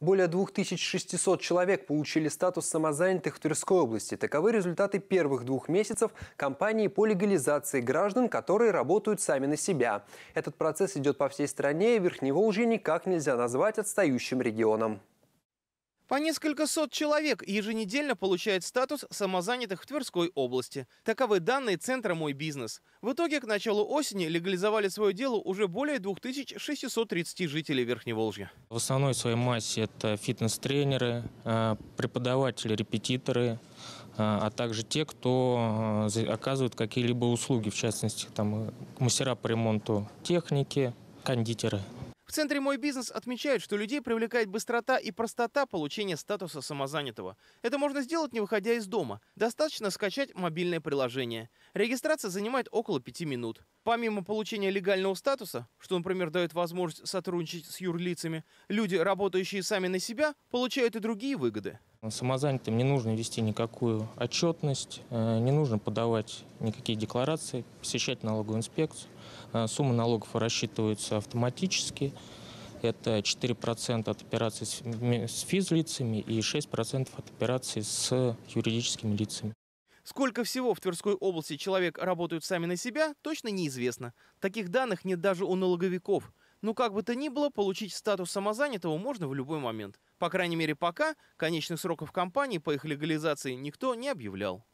Более 2600 человек получили статус самозанятых в Тверской области. Таковы результаты первых двух месяцев кампании по легализации граждан, которые работают сами на себя. Этот процесс идет по всей стране, и Верхнего уже никак нельзя назвать отстающим регионом. По несколько сот человек еженедельно получают статус самозанятых в Тверской области. Таковы данные Центра «Мой бизнес». В итоге к началу осени легализовали свое дело уже более 2630 жителей Верхневолжья. В основной своей массе это фитнес-тренеры, э, преподаватели, репетиторы, э, а также те, кто э, оказывает какие-либо услуги, в частности, там, мастера по ремонту техники, кондитеры центре «Мой бизнес» отмечают, что людей привлекает быстрота и простота получения статуса самозанятого. Это можно сделать, не выходя из дома. Достаточно скачать мобильное приложение. Регистрация занимает около пяти минут. Помимо получения легального статуса, что, например, дает возможность сотрудничать с юрлицами, люди, работающие сами на себя, получают и другие выгоды. Э, самозанятым не нужно вести никакую отчетность, э, не нужно подавать никакие декларации, посещать налоговую инспекцию. Э, Суммы налогов рассчитываются автоматически. Это 4% от операций с физлицами и 6% от операций с юридическими лицами. Сколько всего в Тверской области человек работают сами на себя, точно неизвестно. Таких данных нет даже у налоговиков – но ну, как бы то ни было, получить статус самозанятого можно в любой момент. По крайней мере пока, конечных сроков компании по их легализации никто не объявлял.